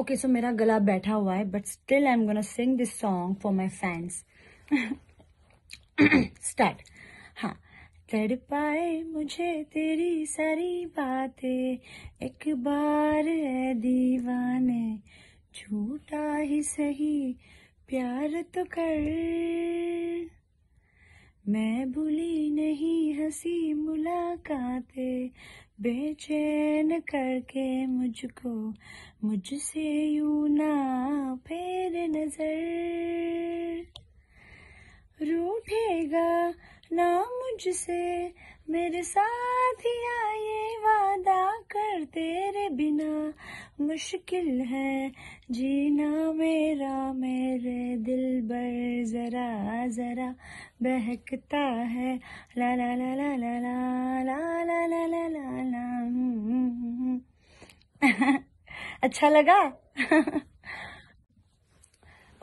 okay so मेरा गला बैठा हुआ है but still I am gonna sing this song for my fans start हाँ तड़ पाए मुझे तेरी सारी बातें एक बार है दीवाने झूठा ही सही प्यार तो कर मैं भूली नहीं हंसी मुलाकातें बेचैन करके मुझको मुझसे यू ना फेर नजर रूठेगा ना मुझसे मेरे साथ ही आए वादा कर तेरे बिना मुश्किल है जीना मेरा मेरे दिल बर ज़रा ज़रा बहकता है ला ला ला ला ला ला ला ला ला ला ला ला अच्छा लगा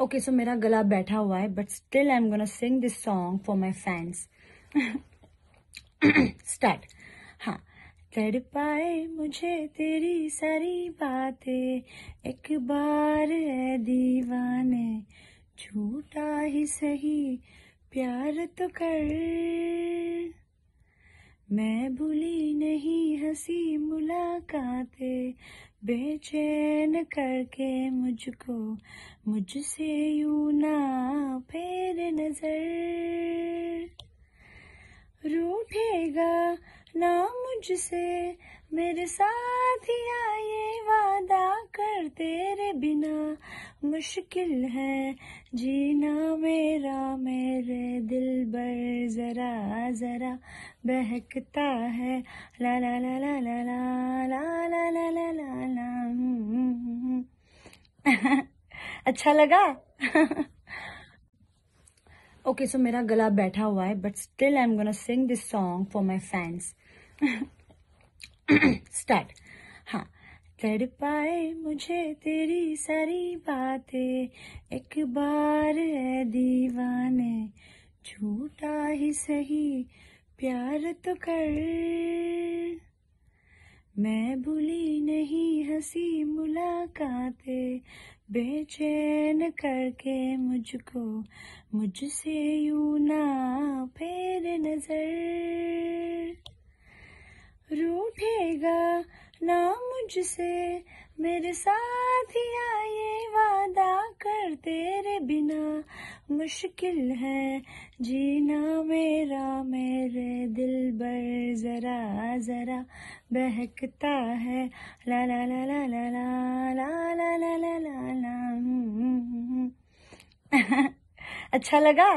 ओके सो मेरा गला बैठा हुआ है but still I am gonna sing this song for my fans start कर पाए मुझे तेरी सारी बातें एक बार है दीवाने झूठा ही सही प्यार तो कर मैं भूली नहीं हंसी मुलाकातें बेचैन करके मुझको मुझसे यू तुझसे मेरे साथ या वादा कर तेरे बिना मुश्किल है जीना मेरा मेरे दिल बर जरा जरा बहकता है ला ला ला ला ला ला ला ला ला ला ला ला अच्छा लगा ओके सो मेरा गला बैठा हुआ है but still I am gonna sing this song for my fans start हाँ तड़ पाए मुझे तेरी सारी बातें एक बार है दीवाने झूठा ही सही प्यार तो कर मैं भूली नहीं हंसी मुलाकातें बेचैन करके मुझको मुझसे यू ना फेर नजर रूठेगा ना मुझसे मेरे साथ ये वादा कर तेरे बिना मुश्किल है जीना मेरा मेरे दिल बर जरा जरा बहकता है ला ला ला ला ला ला ला ला ला ला ला ला अच्छा लगा